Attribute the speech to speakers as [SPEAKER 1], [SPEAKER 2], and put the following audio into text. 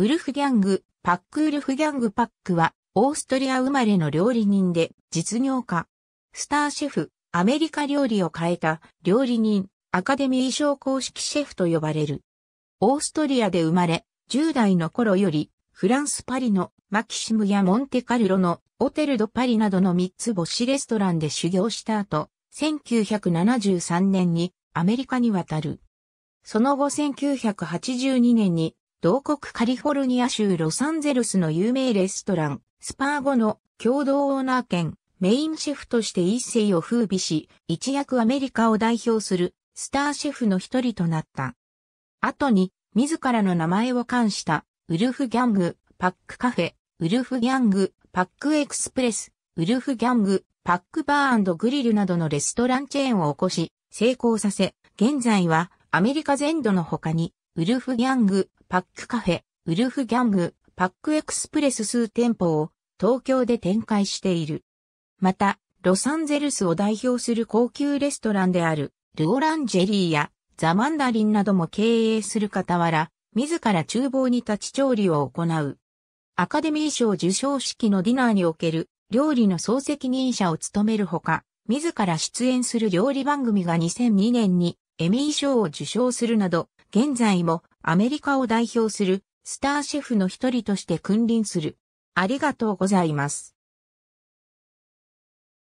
[SPEAKER 1] ウルフギャング、パックウルフギャングパックは、オーストリア生まれの料理人で、実業家。スターシェフ、アメリカ料理を変えた、料理人、アカデミー賞公式シェフと呼ばれる。オーストリアで生まれ、10代の頃より、フランスパリのマキシムやモンテカルロのオテルドパリなどの三つ星レストランで修行した後、1973年にアメリカに渡る。その後1982年に同国カリフォルニア州ロサンゼルスの有名レストラン、スパーゴの共同オーナー兼メインシェフとして一世を風靡し、一躍アメリカを代表するスターシェフの一人となった。後に、自らの名前を冠した、ウルフギャング、パックカフェ、ウルフギャング、パックエクスプレス、ウルフギャング、パックバーグリルなどのレストランチェーンを起こし、成功させ、現在はアメリカ全土の他にウルフギャング、パックカフェ、ウルフギャング、パックエクスプレス数店舗を東京で展開している。また、ロサンゼルスを代表する高級レストランである、ルオランジェリーやザ・マンダリンなども経営する傍ら、自ら厨房に立ち調理を行う。アカデミー賞受賞式のディナーにおける料理の総責任者を務めるほか、自ら出演する料理番組が2002年にエミー賞を受賞するなど、現在もアメリカを代表するスターシェフの一人として君臨する。ありがとうございます。